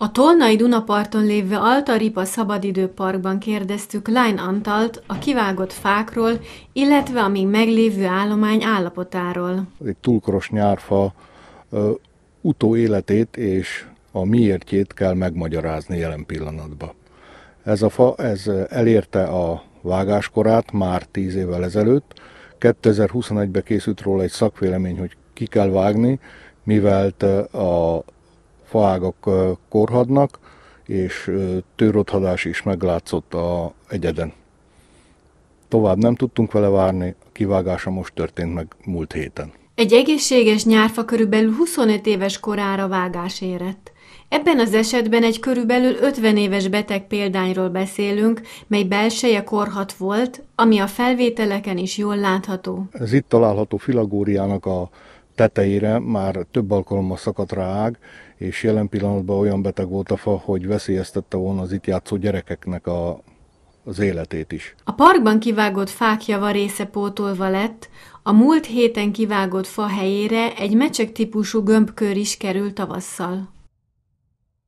A Tolnai Dunaparton lévő Altaripa Szabadidőparkban kérdeztük Lány Antalt a kivágott fákról, illetve a még meglévő állomány állapotáról. Egy túlkoros nyárfa utóéletét és a miértjét kell megmagyarázni jelen pillanatban. Ez a fa ez elérte a vágáskorát már 10 évvel ezelőtt. 2021-ben készült róla egy szakvélemény, hogy ki kell vágni, mivel a faágak korhadnak, és tőrothadás is meglátszott a egyeden. Tovább nem tudtunk vele várni, a kivágása most történt meg múlt héten. Egy egészséges nyárfa körülbelül 25 éves korára vágás érett. Ebben az esetben egy körülbelül 50 éves beteg példányról beszélünk, mely belseje korhat volt, ami a felvételeken is jól látható. Ez itt található filagóriának a tetejére már több alkalommal szakadt rá ág, és jelen pillanatban olyan beteg volt a fa, hogy veszélyeztette volna az itt játszó gyerekeknek a, az életét is. A parkban kivágott fák java része pótolva lett, a múlt héten kivágott fa helyére egy mecsek típusú gömbkör is került tavasszal.